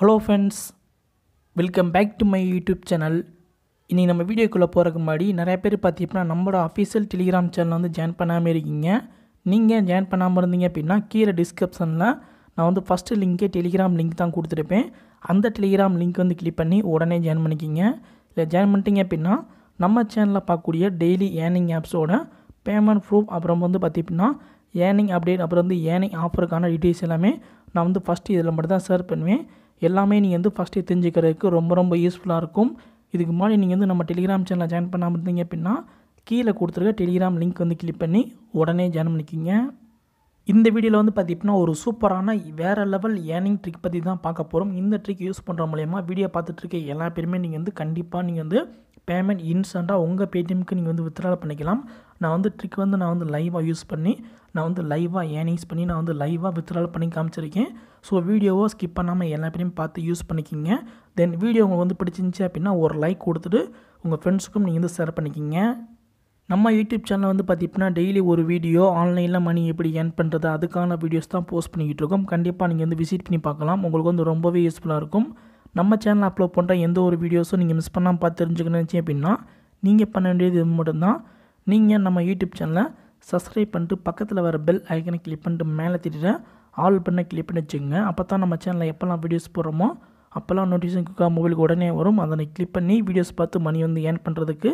hello friends welcome back to my YouTube channel இன்றைக்கி நம்ம வீடியோக்குள்ளே போகிறதுக்கு முன்னாடி நிறையா பேர் பார்த்தீங்கன்னா நம்மளோட அஃபீஷியல் டெலிகிராம் சேனல் வந்து ஜாயின் பண்ணாமல் இருக்கீங்க நீங்கள் ஜாயின் பண்ணாமல் இருந்தீங்க அப்படின்னா கீழே டிஸ்கிரிப்ஷனில் நான் வந்து ஃபஸ்ட்டு லிங்கே டெலிகிராம் லிங்க் தான் கொடுத்துருப்பேன் அந்த டெலிகிராம் லிங்க் வந்து கிளிக் பண்ணி உடனே ஜாயின் பண்ணிக்கிங்க இல்லை ஜாயின் பண்ணிட்டீங்க அப்படின்னா நம்ம சேனலில் பார்க்கக்கூடிய டெய்லி ஏர்னிங் ஆப்ஸோட பேமெண்ட் ப்ரூஃப் அப்புறம் வந்து அப்படின்னா ஏர்னிங் அப்டேட் அப்புறம் வந்து ஏர்னிங் ஆஃபருக்கான டீட்டெயில்ஸ் எல்லாமே நான் வந்து ஃபஸ்ட்டு இதில் மட்டும் தான் ஷேர் பண்ணுவேன் எல்லாமே நீங்கள் வந்து ஃபஸ்ட்டே தெரிஞ்சுக்கிறதுக்கு ரொம்ப ரொம்ப யூஸ்ஃபுல்லாக இருக்கும் இதுக்கு முன்னாடி நீங்கள் வந்து நம்ம டெலிகிராம் சேனலில் ஜாயின் பண்ணாமல் இருந்தீங்க அப்படின்னா கீழே கொடுத்துருக்க டெலிகிராம் லிங்க் வந்து கிளிக் பண்ணி உடனே ஜாயின் பண்ணிக்கிங்க இந்த வீடியோவில் வந்து பார்த்திங்கன்னா ஒரு சூப்பரான வேறு லெவல் ஏர்னிங் ட்ரிக் பற்றி தான் பார்க்க போகிறோம் இந்த ட்ரிக் யூஸ் பண்ணுற மூலயமா வீடியோ பார்த்துட்ருக்க எல்லா பேருமே நீங்கள் வந்து கண்டிப்பாக நீங்கள் வந்து பேமெண்ட் இன்ஸ்டண்ட்டாக உங்கள் பேடிஎம்க்கு நீங்கள் வந்து வித்ட்ரால் பண்ணிக்கலாம் நான் வந்து ட்ரிக் வந்து நான் வந்து லைவாக யூஸ் பண்ணி நான் வந்து லைவாக ஏர்னிங்ஸ் பண்ணி நான் வந்து லைவாக வித்ட்ரால் பண்ணி காமிச்சிருக்கேன் ஸோ வீடியோவோ ஸ்கிப் பண்ணாமல் எல்லாத்தையும் பார்த்து யூஸ் பண்ணிக்கிங்க தென் வீடியோ உங்களுக்கு வந்து பிடிச்சிருந்துச்சி அப்படின்னா ஒரு லைக் கொடுத்துட்டு உங்கள் ஃப்ரெண்ட்ஸுக்கும் நீங்கள் வந்து ஷேர் பண்ணிக்கிங்க நம்ம யூடியூப் சேனல் வந்து பார்த்திங்கன்னா டெய்லி ஒரு வீடியோ ஆன்லைனில் மணி எப்படி ஏர்ன் பண்ணுறது அதுக்கான வீடியோஸ் தான் போஸ்ட் பண்ணிக்கிட்டு இருக்கோம் கண்டிப்பாக நீங்கள் வந்து விசிட் பண்ணி பார்க்கலாம் உங்களுக்கு வந்து ரொம்பவே யூஸ்ஃபுல்லாக இருக்கும் நம்ம சேனல் அப்லோட் பண்ணுற எந்த ஒரு வீடியோஸும் நீங்கள் மிஸ் பண்ணாமல் பார்த்து தெரிஞ்சுக்கணுச்சு அப்படின்னா நீங்கள் பண்ண வேண்டியது இது மட்டும்தான் நீங்கள் நம்ம யூடியூப் சேனலை சப்ஸ்கிரைப் பண்ணிட்டு பக்கத்தில் வர பெல் ஐக்கனை கிளிக் பண்ணிட்டு மேலே திட்டுறேன் ஆல் பண்ண கிளிக் பண்ணி வச்சுக்கோங்க அப்போ தான் நம்ம சேனலில் எப்போல்லாம் வீடியோஸ் போடுறோமோ அப்போல்லாம் நோட்டிஃபிகேஷன் மொபைலுக்கு உடனே வரும் அதனை கிளிக் பண்ணி வீடியோஸ் பார்த்து மணி வந்து ஏன் பண்ணுறதுக்கு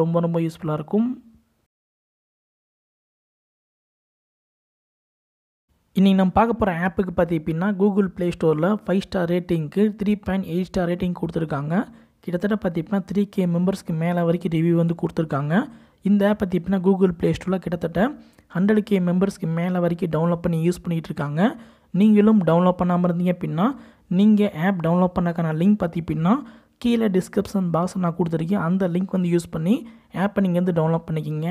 ரொம்ப ரொம்ப யூஸ்ஃபுல்லாக இருக்கும் இன்றைக்கி நம்ம பார்க்க போகிற ஆப்புக்கு பார்த்திங்கன்னா கூகுள் ப்ளே ஸ்டோரில் ஃபைவ் ஸ்டார் ரேட்டிங்க்கு three point eight star rating கொடுத்துருக்காங்க கிட்டத்தட்ட பார்த்திங்கன்னா த்ரீ கே மெம்பர்ஸ்க்கு மேலே வரைக்கும் ரிவ்யூ வந்து கொடுத்துருக்காங்க இந்த ஆப்பை எப்படின்னா கூகுள் ப்ளே ஸ்டோரில் கிட்டத்தட்ட ஹண்ட்ரட் கே மெம்பர்ஸ்க்கு மேலே வரைக்கும் டவுன்லோட் பண்ணி யூஸ் பண்ணிகிட்டு இருக்காங்க நீங்களும் டவுன்லோட் பண்ணாமல் இருந்தீங்க அப்படின்னா நீங்கள் ஆப் டவுன்லோட் பண்ணக்கான லிங்க் அப்படின்னா கீழே டிஸ்கிரிப்ஷன் பாக்ஸ் நான் கொடுத்துருக்கேன் அந்த லிங்க் வந்து யூஸ் பண்ணி ஆப்பை நீங்கள் வந்து டவுன்லோட் பண்ணிக்கிங்க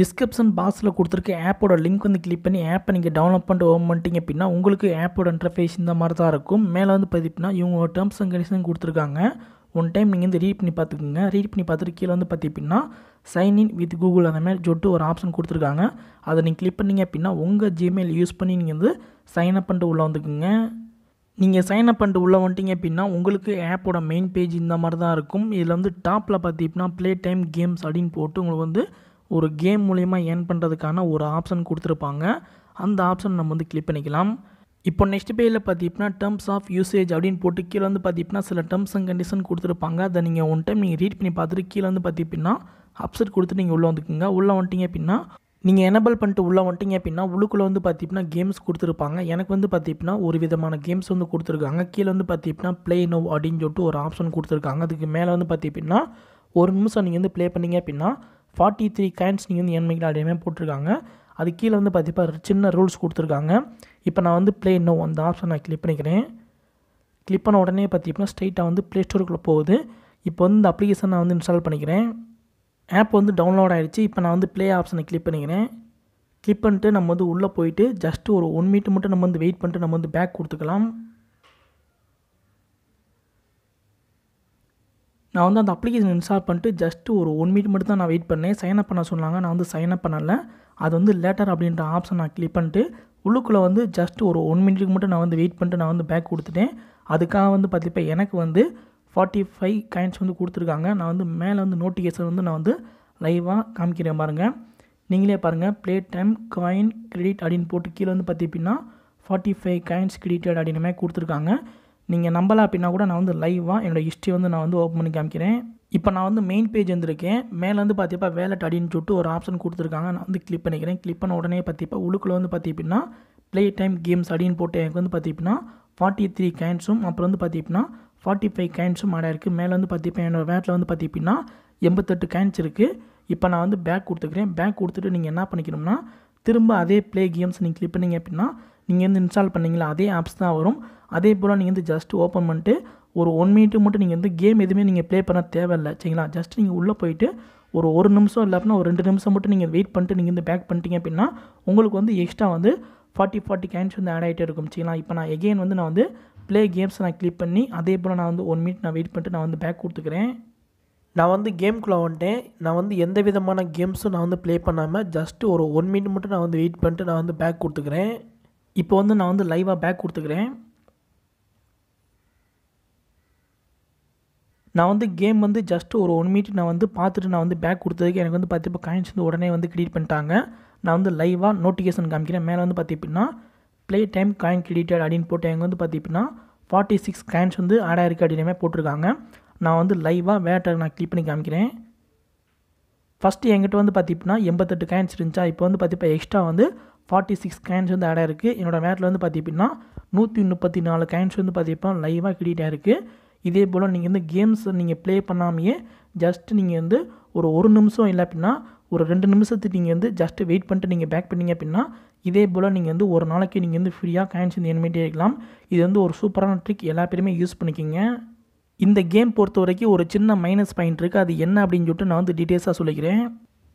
டிஸ்கிரிப்ஷன் பாக்ஸில் கொடுத்துருக்க ஆப்போட லிங்க் வந்து கிளிக் பண்ணி ஆப்பை நீங்கள் டவுன்லோட் பண்ணிட்டு ஓம் பண்ணிட்டீங்க அப்படின்னா உங்களுக்கு ஆப்போட இன்டர்ஃபேஸ் இந்த மாதிரி தான் இருக்கும் மேலே வந்து பார்த்திங்கன்னா இவங்க டேர்ம்ஸ் அண்ட் கண்டிஷன் கொடுத்துருக்காங்க ஒன் டைம் நீங்கள் வந்து ரீட் பண்ணி பார்த்துக்குங்க ரீட் பண்ணி பார்த்துட்டு கீழே வந்து அப்படின்னா சைன் இன் வித் கூகுள் அந்த மாதிரி சொல்லிட்டு ஒரு ஆப்ஷன் கொடுத்துருக்காங்க அதை நீங்கள் கிளிக் பண்ணிங்க அப்படின்னா உங்கள் ஜிமெயில் யூஸ் பண்ணி நீங்கள் வந்து சைன் அப் பண்ணிட்டு உள்ளே வந்துக்குங்க நீங்கள் சைன் அப் பண்ணிட்டு உள்ளே வந்துட்டீங்க அப்படின்னா உங்களுக்கு ஆப்போட மெயின் பேஜ் இந்த மாதிரி தான் இருக்கும் இதில் வந்து டாப்பில் பார்த்தீங்கன்னா ப்ளே டைம் கேம்ஸ் அப்படின்னு போட்டு உங்களுக்கு வந்து ஒரு கேம் மூலிமா ஏர்ன் பண்ணுறதுக்கான ஒரு ஆப்ஷன் கொடுத்துருப்பாங்க அந்த ஆப்ஷன் நம்ம வந்து கிளிக் பண்ணிக்கலாம் இப்போ நெக்ஸ்ட் பேஜில் பார்த்தீங்கன்னா டேர்ம்ஸ் ஆஃப் யூசேஜ் அப்படின்னு போட்டு கீழே வந்து பார்த்தீங்கன்னா சில டேர்ம்ஸ் அண்ட் கண்டிஷன் கொடுத்துருப்பாங்க அதை நீங்கள் ஒன் டைம் நீங்கள் ரீட் பண்ணி பார்த்துட்டு கீழே வந்து பார்த்தீங்கன்னா அப்செட் கொடுத்து நீங்கள் உள்ளே வந்துக்குங்க உள்ளே வந்துட்டீங்க அப்படின்னா நீங்கள் எனபிள் பண்ணிட்டு உள்ளே வந்துட்டீங்க அப்படின்னா உள்ளுக்குள்ளே வந்து பார்த்தீங்கன்னா கேம்ஸ் கொடுத்துருப்பாங்க எனக்கு வந்து பார்த்தீங்கன்னா ஒரு விதமான கேம்ஸ் வந்து கொடுத்துருக்காங்க கீழே வந்து பார்த்தீங்கன்னா ப்ளே நோ அப்படின்னு சொல்லிட்டு ஒரு ஆப்ஷன் கொடுத்துருக்காங்க அதுக்கு மேலே வந்து பார்த்தீங்கன்னா ஒரு நிமிஷம் நீங்கள் வந்து ப்ளே பண்ணிங்க அப்படின்னா ஃபார்ட்டி த்ரீ காயின்ஸ் நீங்கள் வந்து என் அப்படியே போட்டிருக்காங்க அது கீழே வந்து பார்த்தீங்கன்னா சின்ன ரூல்ஸ் கொடுத்துருக்காங்க இப்போ நான் வந்து ப்ளே இன்னும் அந்த ஆப்ஷன் நான் கிளிக் பண்ணிக்கிறேன் கிளிக் பண்ண உடனே பார்த்தீங்கன்னா ஸ்ட்ரைட்டாக வந்து ப்ளே ஸ்டோருக்குள்ளே போகுது இப்போ வந்து இந்த அப்ளிகேஷன் நான் வந்து இன்ஸ்டால் பண்ணிக்கிறேன் ஆப் வந்து டவுன்லோட் ஆகிடுச்சு இப்போ நான் வந்து ப்ளே ஆப்ஷனை கிளிக் பண்ணிக்கிறேன் கிளிக் பண்ணிட்டு நம்ம வந்து உள்ளே போயிட்டு ஜஸ்ட்டு ஒரு ஒன் மினிட் மட்டும் நம்ம வந்து வெயிட் பண்ணிட்டு நம்ம வந்து பேக் கொடுத்துக்கலாம் நான் வந்து அந்த அப்ளிகேஷன் இன்ஸ்டால் பண்ணிட்டு ஜஸ்ட்டு ஒரு ஒன் மினிட் மட்டும் தான் நான் வெயிட் பண்ணேன் சைன் அப் பண்ண சொன்னாங்க நான் வந்து சைன் அப் பண்ணலை அது வந்து லேட்டர் அப்படின்ற ஆப்ஷன் நான் கிளிக் பண்ணிட்டு உள்ளுக்குள்ளே வந்து ஜஸ்ட் ஒரு ஒன் மினிட்க்கு மட்டும் நான் வந்து வெயிட் பண்ணிட்டு நான் வந்து பேக் கொடுத்துட்டேன் அதுக்காக வந்து பார்த்திப்பா எனக்கு வந்து ஃபார்ட்டி ஃபைவ் காயின்ஸ் வந்து கொடுத்துருக்காங்க நான் வந்து மேலே வந்து நோட்டிஃபிகேஷன் வந்து நான் வந்து லைவாக காமிக்கிறேன் பாருங்கள் நீங்களே பாருங்கள் ப்ளே டைம் காயின் கிரெடிட் அப்படின்னு போட்டு கீழே வந்து பார்த்திப்பின்னா ஃபார்ட்டி ஃபைவ் காயின்ஸ் கிரெடிட் அப்படின்னு கொடுத்துருக்காங்க நீங்கள் நம்பலை அப்படின்னா கூட நான் வந்து லைவாக என்னோடய ஹிஸ்ட்ரி வந்து நான் வந்து ஓப்பன் பண்ணி காமிக்கிறேன் இப்போ நான் வந்து மெயின் பேஜ் வந்துருக்கேன் மேலேருந்து பார்த்திப்பா வேலை அப்படின்னு சொல்லிட்டு ஒரு ஆப்ஷன் கொடுத்துருக்காங்க நான் வந்து கிளிக் பண்ணிக்கிறேன் கிளிக் பண்ண உடனே பார்த்தீப்பா உழுக்கில் வந்து பார்த்தீங்கன்னா ப்ளே டைம் கேம்ஸ் அப்படின்னு போட்டு எனக்கு வந்து பார்த்தீங்கன்னா ஃபார்ட்டி த்ரீ கேன்ஸும் அப்புறம் வந்து பார்த்தீங்கன்னா ஃபார்ட்டி ஃபைவ் கேன்ஸும் ஆடாக இருக்குது மேலே வந்து பார்த்தீங்கன்னா என்னோடய வேட்டில் வந்து பார்த்தீங்கன்னா எண்பத்தெட்டு கேன்ஸ் இருக்குது இப்போ நான் வந்து பேக் கொடுத்துக்கிறேன் பேக் கொடுத்துட்டு நீங்கள் என்ன பண்ணிக்கணும்னா திரும்ப அதே ப்ளே கேம்ஸ் நீங்கள் கிளிக் பண்ணிங்க அப்படின்னா நீங்கள் வந்து இன்ஸ்டால் பண்ணிங்களா அதே ஆப்ஸ் தான் வரும் அதே போல் நீங்கள் வந்து ஜஸ்ட் ஓப்பன் பண்ணிட்டு ஒரு ஒன் மினிட் மட்டும் நீங்கள் வந்து கேம் எதுவுமே நீங்கள் ப்ளே பண்ண தேவையில்லை சரிங்களா ஜஸ்ட் நீங்கள் உள்ளே போயிட்டு ஒரு ஒரு நிமிஷம் இல்லை அப்படின்னா ஒரு ரெண்டு நிமிஷம் மட்டும் நீங்கள் வெயிட் பண்ணிட்டு நீங்கள் வந்து பேக் பண்ணிட்டீங்க அப்படின்னா உங்களுக்கு வந்து எக்ஸ்ட்ரா வந்து ஃபார்ட்டி ஃபார்ட்டி கேன்ஸ் வந்து ஆட் ஆகிட்டே இருக்கும் சரிங்களா இப்போ நான் எகெயின் வந்து நான் வந்து ப்ளே கேம்ஸை நான் கிளிக் பண்ணி அதே போல் நான் வந்து ஒன் மினிட் நான் வெயிட் பண்ணிட்டு நான் வந்து பேக் கொடுத்துக்கிறேன் நான் வந்து கேம்குள்ளே வந்துட்டேன் நான் வந்து எந்த விதமான கேம்ஸும் நான் வந்து ப்ளே பண்ணாமல் ஜஸ்ட்டு ஒரு ஒன் மினிட் மட்டும் நான் வந்து வெயிட் பண்ணிட்டு நான் வந்து பேக் கொடுத்துக்கிறேன் இப்போ வந்து நான் வந்து லைவாக பேக் கொடுத்துக்கிறேன் நான் வந்து கேம் வந்து ஜஸ்ட் ஒரு ஒன் மினிட் நான் வந்து பார்த்துட்டு நான் வந்து பேக் கொடுத்ததுக்கு எனக்கு வந்து பார்த்து இப்போ காயின்ஸ் வந்து உடனே வந்து கிரியேட் பண்ணிட்டாங்க நான் வந்து லைவாக நோட்டிஃபிகேஷன் காமிக்கிறேன் மேலே வந்து பார்த்திப்பின்னா ப்ளே டைம் காயின் கிரெடிட்டட் அப்படின்னு போட்டு எனக்கு வந்து பார்த்திப்பின்னா ஃபார்ட்டி சிக்ஸ் காயின்ஸ் வந்து ஆட் ஆயிருக்கு அப்படின்னு போட்டிருக்காங்க நான் வந்து லைவாக வேட்டை நான் கிளிக் பண்ணி காமிக்கிறேன் ஃபஸ்ட்டு என்கிட்ட வந்து பார்த்திப்பின்னா எண்பத்தெட்டு காயின்ஸ் இருந்துச்சா இப்போ வந்து பார்த்திப்பா எக்ஸ்ட்ரா வந்து ஃபார்ட்டி சிக்ஸ் காயின்ஸ் வந்து ஆட் ஆயிருக்கு என்னோடய மேட்டில் வந்து அப்படின்னா நூற்றி முப்பத்தி நாலு காயின்ஸ் வந்து பார்த்திப்பா லைவாக கிரெடிட் இதே போல் நீங்கள் வந்து கேம்ஸ் நீங்கள் ப்ளே பண்ணாமையே ஜஸ்ட் நீங்கள் வந்து ஒரு ஒரு நிமிஷம் இல்லை அப்படின்னா ஒரு ரெண்டு நிமிஷத்துக்கு நீங்கள் வந்து ஜஸ்ட்டு வெயிட் பண்ணிட்டு நீங்கள் பேக் பண்ணிங்க அப்படின்னா இதே போல் நீங்கள் வந்து ஒரு நாளைக்கு நீங்கள் வந்து ஃப்ரீயாக காயின்ஸ் வந்து என்மேட்டே இருக்கலாம் இது வந்து ஒரு சூப்பரான ட்ரிக் எல்லா பேருமே யூஸ் பண்ணிக்கிங்க இந்த கேம் பொறுத்த வரைக்கும் ஒரு சின்ன மைனஸ் பாயிண்ட் இருக்குது அது என்ன அப்படின்னு சொல்லிட்டு நான் வந்து டீட்டெயில்ஸாக சொல்லிக்கிறேன்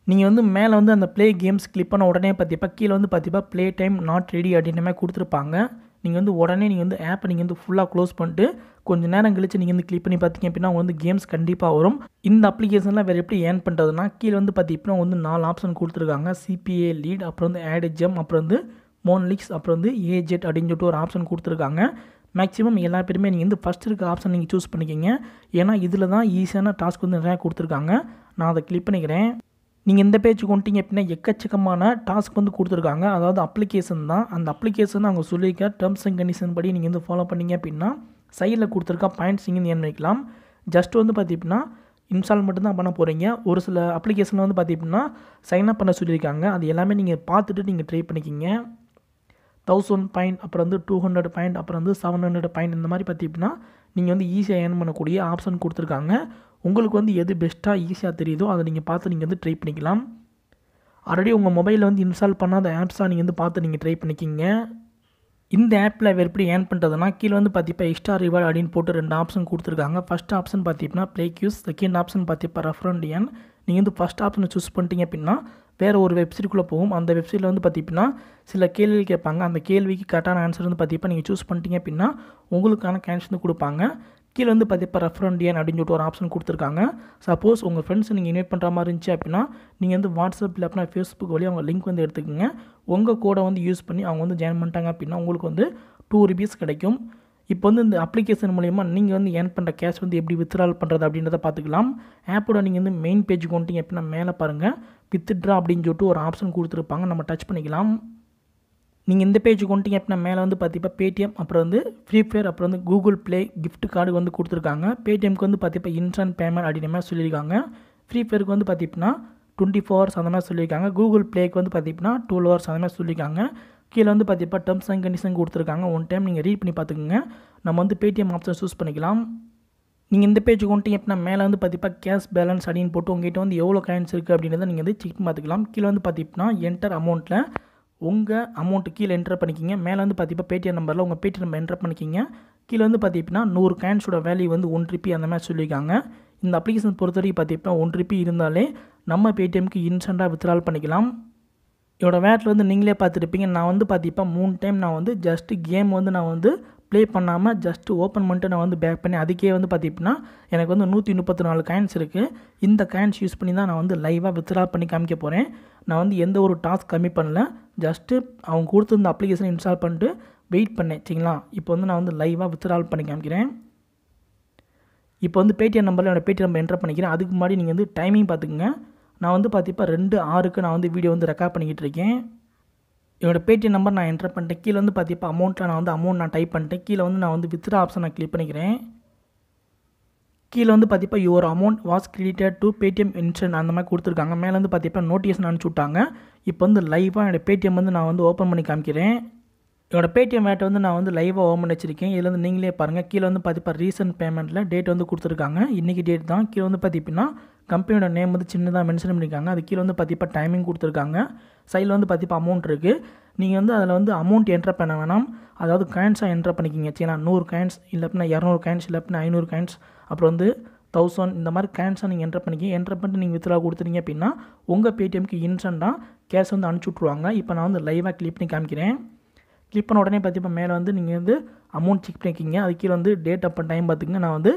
நீங்கள் வந்து மேலே வந்து அந்த ப்ளே கேம்ஸ் கிளிக் பண்ண உடனே பார்த்திப்பா கீழே வந்து பார்த்திப்பா ப்ளே டைம் நாட் ரெடி அப்படின்ற மாதிரி கொடுத்துருப்பாங்க நீங்கள் வந்து உடனே நீங்கள் வந்து ஆப்பை நீங்கள் வந்து ஃபுல்லாக க்ளோஸ் பண்ணிட்டு கொஞ்சம் நேரம் கழித்து நீங்கள் வந்து கிளிக் பண்ணி பார்த்தீங்க அப்படின்னா வந்து கேம்ஸ் கண்டிப்பாக வரும் இந்த அப்ளிகேஷன்லாம் வேறு எப்படி ஏன் பண்ணுறதுனா கீழே வந்து பார்த்தீங்கன்னா வந்து நாலு ஆப்ஷன் கொடுத்துருக்காங்க சிபிஏ லீட் அப்புறம் வந்து ஆட் ஜெம் அப்புறம் வந்து மோன்லிக்ஸ் அப்புறம் வந்து ஏஜெட் அப்படின்னு சொல்லிட்டு ஒரு ஆப்ஷன் கொடுத்துருக்காங்க மேக்ஸிமம் எல்லா பேருமே நீங்கள் வந்து ஃபஸ்ட் இருக்க ஆப்ஷன் நீங்கள் சூஸ் பண்ணிக்கிங்க ஏன்னா இதில் தான் ஈஸியான டாஸ்க் வந்து நிறையா கொடுத்துருக்காங்க நான் அதை கிளிக் பண்ணிக்கிறேன் நீங்கள் இந்த பேஜுக்கு கொண்டீங்க அப்படின்னா எக்கச்சக்கமான டாஸ்க் வந்து கொடுத்துருக்காங்க அதாவது அப்ளிகேஷன் தான் அந்த அப்ளிகேஷன் அவங்க சொல்லியிருக்க டேர்ம்ஸ் அண்ட் கண்டிஷன் படி நீங்கள் வந்து ஃபாலோ பண்ணிங்க அப்படின்னா சைடில் கொடுத்துருக்க பாயிண்ட்ஸ் நீங்கள் என்ன வைக்கலாம் ஜஸ்ட் வந்து பார்த்தீங்கன்னா இன்ஸ்டால் மட்டும்தான் பண்ண போகிறீங்க ஒரு சில அப்ளிகேஷனில் வந்து பார்த்தீங்கன்னா சைன் அப் பண்ண சொல்லியிருக்காங்க அது எல்லாமே நீங்கள் பார்த்துட்டு நீங்கள் ட்ரை பண்ணிக்கிங்க தௌசண்ட் பாயிண்ட் அப்புறம் வந்து டூ ஹண்ட்ரட் பாயிண்ட் அப்புறம் வந்து செவன் ஹண்ட்ரட் பாயிண்ட் இந்த மாதிரி பார்த்தீங்கன்னா நீங்கள் வந்து ஈஸியாக ஏர்ன் பண்ணக்கூடிய ஆப்ஷன் கொடுத்துருக்காங்க உங்களுக்கு வந்து எது பெஸ்ட்டாக ஈஸியாக தெரியுதோ அதை நீங்கள் பார்த்து நீங்கள் வந்து ட்ரை பண்ணிக்கலாம் ஆல்ரெடி உங்கள் மொபைலில் வந்து இன்ஸ்டால் பண்ணாத ஆப்ஸாக நீங்கள் வந்து பார்த்து நீங்கள் ட்ரை பண்ணிக்கிங்க இந்த ஆப்பில் எப்படி ஏன் பண்ணுறதுனா கீழே வந்து பார்த்திப்பா எக்ஸ்ட்ரா ரிவார்டு அப்படின்னு போட்டு ரெண்டு ஆப்ஷன் கொடுத்துருக்காங்க ஃபஸ்ட் ஆப்ஷன் பார்த்தீங்கன்னா ப்ளே கியூஸ் செகண்ட் ஆப்ஷன் பார்த்திப்பா ரெஃபரண்டியன் ஏன் நீங்கள் வந்து ஃபஸ்ட் ஆப்ஷனை சூஸ் பண்ணிட்டீங்க அப்படின்னா வேறு ஒரு வெப்சைட்டுக்குள்ளே போகும் அந்த வெப்சைட்டில் வந்து பார்த்தீங்கன்னா சில கேள்வி கேட்பாங்க அந்த கேள்விக்கு கரெக்டான ஆன்சர் வந்து பார்த்திப்பா நீங்கள் சூஸ் பண்ணிட்டீங்க அப்படின்னா உங்களுக்கான கேன்ஸ் வந்து கொடுப்பாங்க கீழே வந்து பார்த்திப்பா ரெஃபர் ஏன் அப்படின்னு சொல்லிட்டு ஒரு ஆப்ஷன் கொடுத்துருக்காங்க சப்போஸ் உங்கள் ஃப்ரெண்ட்ஸ் நீங்கள் இன்வைட் பண்ணுற மாதிரி இருந்துச்சு அப்படின்னா நீங்கள் வந்து வாட்ஸ்அப் இல்லை அப்படின்னா ஃபேஸ்புக் வழி அவங்க லிங்க் வந்து எடுத்துக்கோங்க உங்கள் கோடை வந்து யூஸ் பண்ணி அவங்க வந்து ஜாயின் பண்ணிட்டாங்க அப்படின்னா உங்களுக்கு வந்து டூ ருபீஸ் கிடைக்கும் இப்போ வந்து இந்த அப்ளிகேஷன் மூலிமா நீங்கள் வந்து ஏன் பண்ணுற கேஷ் வந்து எப்படி வித்ட்ரால் பண்ணுறது அப்படின்றத பார்த்துக்கலாம் ஆப்போட நீங்கள் வந்து மெயின் பேஜ் வந்துட்டிங்க அப்படின்னா மேலே பாருங்கள் வித்ட்ரா அப்படின்னு சொல்லிட்டு ஒரு ஆப்ஷன் கொடுத்துருப்பாங்க நம்ம டச் பண்ணிக்கலாம் நீங்கள் இந்த பேஜுக்கு வந்துட்டீங்க அப்படின்னா மேலே வந்து பார்த்தீங்கன்னா பேடிஎம் அப்புறம் வந்து ஃப்ரீ ஃபயர் அப்புறம் வந்து கூகுள் ப்ளே கிஃப்ட் கார்டு வந்து கொடுத்துருக்காங்க பேடிஎம்க்கு வந்து பார்த்தீங்கன்னா இன்ஸ்டன்ட் பேமெண்ட் அப்படின்ற மாதிரி சொல்லியிருக்காங்க ஃப்ரீ ஃபயருக்கு வந்து பார்த்தீங்கன்னா டுவெண்ட்டி ஃபோர் ஹவர்ஸ் அந்த மாதிரி சொல்லியிருக்காங்க கூகுள் ப்ளேக்கு வந்து பார்த்தீங்கன்னா டூ ஹவர்ஸ் அந்த மாதிரி சொல்லியிருக்காங்க கீழே வந்து பார்த்தீங்கன்னா டர்ம்ஸ் அண்ட் கண்டிஷன் கொடுத்துருக்காங்க ஒன் டைம் நீங்கள் ரீட் பண்ணி பார்த்துக்குங்க நம்ம வந்து பேடிஎம் ஆப்ஷன் சூஸ் பண்ணிக்கலாம் நீங்கள் இந்த பேஜ் வந்துட்டீங்க அப்படின்னா மேலே வந்து பார்த்தீங்கன்னா கேஷ் பேலன்ஸ் அப்படின்னு போட்டு உங்கள்கிட்ட வந்து எவ்வளோ காயின்ஸ் இருக்குது அப்படின்றத நீங்கள் வந்து செக் பார்த்துக்கலாம் கீழே வந்து பார்த்தீங்கன்னா என்டர் அமௌண்ட்டில் உங்கள் அமௌண்ட்டு கீழே என்ட்ரு பண்ணிக்கிங்க மேலே வந்து பார்த்தீங்கன்னா பேடிஎம் நம்பரில் உங்கள் பேடிஎம் நம்பர் என்ட்ரு பண்ணிக்கிங்க கீழே வந்து பார்த்தீங்கன்னா நூறு காயின்ஸோட வேல்யூ வந்து ஒன் ரிப்பி அந்த மாதிரி சொல்லியிருக்காங்க இந்த அப்ளிகேஷன் பொறுத்த வரைக்கும் பார்த்தீங்கன்னா ஒன் ரிப்பி இருந்தாலே நம்ம பேடிஎம்க்கு இன்ஸ்டண்ட்டாக வித்ட்ரால் பண்ணிக்கலாம் இதோட வேட்டில் வந்து நீங்களே பார்த்துருப்பீங்க நான் வந்து பார்த்தீங்கன்னா மூணு டைம் நான் வந்து ஜஸ்ட்டு கேம் வந்து நான் வந்து ப்ளே பண்ணாமல் ஜஸ்ட்டு ஓப்பன் பண்ணிட்டு நான் வந்து பேக் பண்ணி அதுக்கே வந்து பார்த்திங்கன்னா எனக்கு வந்து நூற்றி முப்பத்தி நாலு காயின்ஸ் இருக்குது இந்த காயின்ஸ் யூஸ் பண்ணி தான் நான் வந்து லைவாக வித்ரா பண்ணி காமிக்க போகிறேன் நான் வந்து எந்த ஒரு டாஸ்க் கம்மி பண்ணல ஜஸ்ட்டு அவங்க கொடுத்துருந்த அப்ளிகேஷன் இன்ஸ்டால் பண்ணிட்டு வெயிட் பண்ணேன் சரிங்களா இப்போ வந்து நான் வந்து லைவாக வித்ரால் பண்ணி காமிக்கிறேன் இப்போ வந்து பேடிஎம் நம்பரில் என்னோடய பேடிஎம் நம்பர் என்ட்ரு பண்ணிக்கிறேன் அதுக்கு முன்னாடி நீங்கள் வந்து டைமிங் பார்த்துக்குங்க நான் வந்து பார்த்திப்பா ரெண்டு ஆறுக்கு நான் வந்து வீடியோ வந்து ரெக்கார்ட் பண்ணிக்கிட்டு இருக்கேன் என்னோடய பேடிஎம் நம்பர் நான் என்ட்ரு பண்ணிட்டேன் கீழே வந்து பார்த்தீப்பா அமௌண்ட்டில் நான் வந்து அமௌண்ட் நான் டைப் பண்ணிட்டேன் கீழே வந்து நான் வந்து வித்ரா ஆப்ஷன் நான் கிளிக் பண்ணிக்கிறேன் கீழே வந்து பார்த்தீப்பா your amount was credited to Paytm இன்சன் அந்த மாதிரி கொடுத்துருக்காங்க மேலே வந்து நோட்டீஸ் நான் அனுப்பிச்சி விட்டாங்க இப்போ வந்து லைவாக என்னோடய பேடிஎம் வந்து நான் வந்து ஓப்பன் பண்ணி காமிக்கிறேன் என்னோடய பேடிஎம் ஆட்டை வந்து நான் வந்து லைவாக ஓப்பன் வச்சிருக்கேன் இதில் வந்து நீங்களே பாருங்கள் கீழே வந்து பார்த்தீப்பா ரீசன்ட் பேமெண்ட்டில் டேட் வந்து கொடுத்துருக்காங்க இன்றைக்கி டேட் தான் கீழே வந்து பார்த்தீங்கன்னா கம்பெனியோட நேம் வந்து சின்னதாக மென்ஷன் பண்ணியிருக்காங்க அது கீழே வந்து பார்த்திப்பா டைமிங் கொடுத்துருக்காங்க சைடில் வந்து பார்த்திப்பா அமௌண்ட் இருக்குது நீங்கள் வந்து அதில் வந்து அமௌண்ட் என்ட்ரு பண்ண வேணாம் அதாவது காயின்ஸாக என்ட்ரு பண்ணிக்கிங்க சரி நூறு காயின்ஸ் இல்லை அப்படின்னா இரநூறு காயின்ஸ் இல்லை அப்படின்னா ஐநூறு காயின்ஸ் அப்புறம் வந்து தௌசண்ட் இந்த மாதிரி கேன்ஸாக நீங்கள் என்ட்ரு பண்ணிக்கி என்ட்ரு பண்ணிட்டு நீங்கள் வித்ரா கொடுத்துட்டீங்க அப்படின்னா உங்கள் பேடிஎம்க்கு இன்ஸ்டண்ட்டாக கேஷ் வந்து அனுப்பிச்சி விட்ருவாங்க இப்போ நான் வந்து லைவாக கிளிப் பண்ணி காமிக்கிறேன் கிளிக் பண்ண உடனே பார்த்தீங்கன்னா மேலே வந்து நீங்கள் வந்து அமௌண்ட் செக் பண்ணிக்கிங்க அது கீழே வந்து டேட் அப்போ டைம் பார்த்துங்க நான் வந்து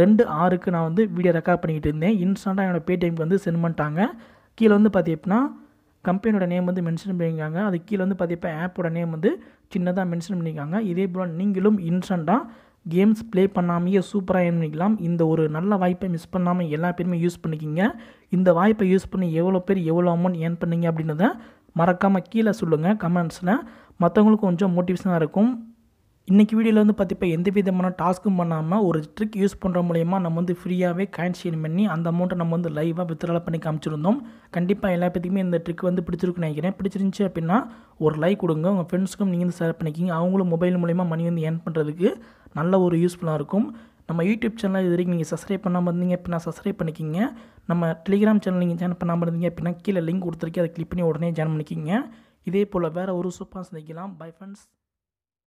ரெண்டு ஆறுக்கு நான் வந்து வீடியோ ரெக்கார்ட் பண்ணிக்கிட்டு இருந்தேன் இன்ஸ்டண்ட்டாக என்னோடய பேடிஎம்க்கு வந்து சென்ட் பண்ணிட்டாங்க கீழே வந்து பார்த்தீங்கன்னா கம்பெனியோட நேம் வந்து மென்ஷன் பண்ணியிருக்காங்க அது கீழே வந்து பார்த்தீங்கன்னா ஆப்போட நேம் வந்து சின்னதாக மென்ஷன் பண்ணியிருக்காங்க இதே போல் நீங்களும் இன்ஸ்டண்ட்டாக கேம்ஸ் ப்ளே பண்ணாமையே சூப்பராக ஏன் பண்ணிக்கலாம் இந்த ஒரு நல்ல வாய்ப்பை மிஸ் பண்ணாமல் எல்லா பேருமே யூஸ் பண்ணிக்கிங்க இந்த வாய்ப்பை யூஸ் பண்ணி எவ்வளோ பேர் எவ்வளோ அமௌண்ட் ஏர்ன் பண்ணிங்க அப்படின்றத மறக்காமல் கீழே சொல்லுங்கள் கமெண்ட்ஸில் மற்றவங்களுக்கு கொஞ்சம் மோட்டிவேஷனாக இருக்கும் இன்றைக்கி வீடியோவில் வந்து பார்த்திப்போ எந்த விதமான டாஸ்க்கும் பண்ணாமல் ஒரு ட்ரிக் யூஸ் பண்ணுற மூலயமா நம்ம வந்து ஃப்ரீயாகவே காயின் பண்ணி அந்த அமௌண்ட்டை நம்ம வந்து லைவாக வித்ரால் பண்ணி காமிச்சிருந்தோம் கண்டிப்பாக எல்லா பேத்துக்குமே இந்த ட்ரிக் வந்து பிடிச்சிருக்குன்னு நினைக்கிறேன் பிடிச்சிருந்துச்சி அப்படின்னா ஒரு லைக் கொடுங்க உங்கள் ஃப்ரெண்ட்ஸுக்கும் நீங்கள் வந்து ஷேர் பண்ணிக்கிங்க அவங்களும் மொபைல் மூலயமா மணி வந்து ஏர்ன் பண்ணுறதுக்கு நல்ல ஒரு யூஸ்ஃபுல்லாக இருக்கும் நம்ம யூடியூப் சேனல் இது வரைக்கும் நீங்கள் சப்ஸ்கிரைப் பண்ணாமல் இருந்தீங்க அப்படின்னா சப்ஸ்கிரைப் பண்ணிக்கிங்க நம்ம டெலிகிராம் சேனல் நீங்கள் ஜாயின் பண்ணாமல் இருந்தீங்க அப்படின்னா கீழே லிங்க் கொடுத்துருக்கேன் அதை கிளிக் பண்ணி உடனே ஜாயின் பண்ணிக்கிங்க இதே போல் வேறு ஒரு சூப்பாக சந்திக்கலாம் பை ஃப்ரெண்ட்ஸ்